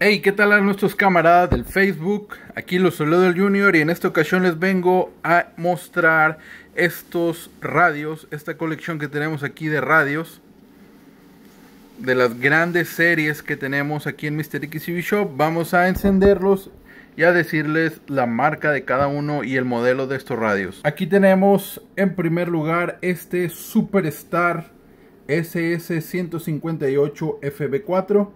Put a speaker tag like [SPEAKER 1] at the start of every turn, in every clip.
[SPEAKER 1] Hey, ¿qué tal a nuestros camaradas del Facebook? Aquí los saludo el Junior y en esta ocasión les vengo a mostrar estos radios, esta colección que tenemos aquí de radios, de las grandes series que tenemos aquí en Mr. XCV Shop. Vamos a encenderlos y a decirles la marca de cada uno y el modelo de estos radios. Aquí tenemos en primer lugar este Superstar SS158 FB4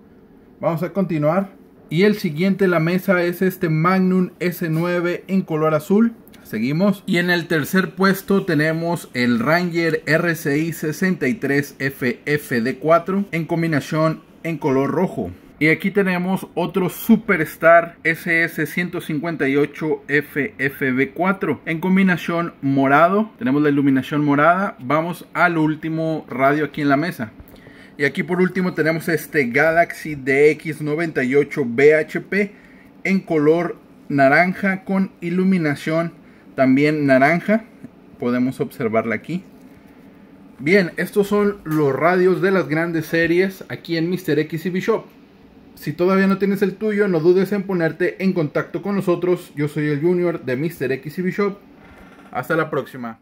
[SPEAKER 1] Vamos a continuar. Y el siguiente en la mesa es este Magnum S9 en color azul. Seguimos. Y en el tercer puesto tenemos el Ranger RCI 63FFD4 en combinación en color rojo. Y aquí tenemos otro Superstar SS158FFB4 en combinación morado. Tenemos la iluminación morada. Vamos al último radio aquí en la mesa. Y aquí por último tenemos este Galaxy DX98 BHP en color naranja con iluminación también naranja. Podemos observarla aquí. Bien, estos son los radios de las grandes series aquí en Mr. y Shop. Si todavía no tienes el tuyo, no dudes en ponerte en contacto con nosotros. Yo soy el Junior de Mr. XCB Shop. Hasta la próxima.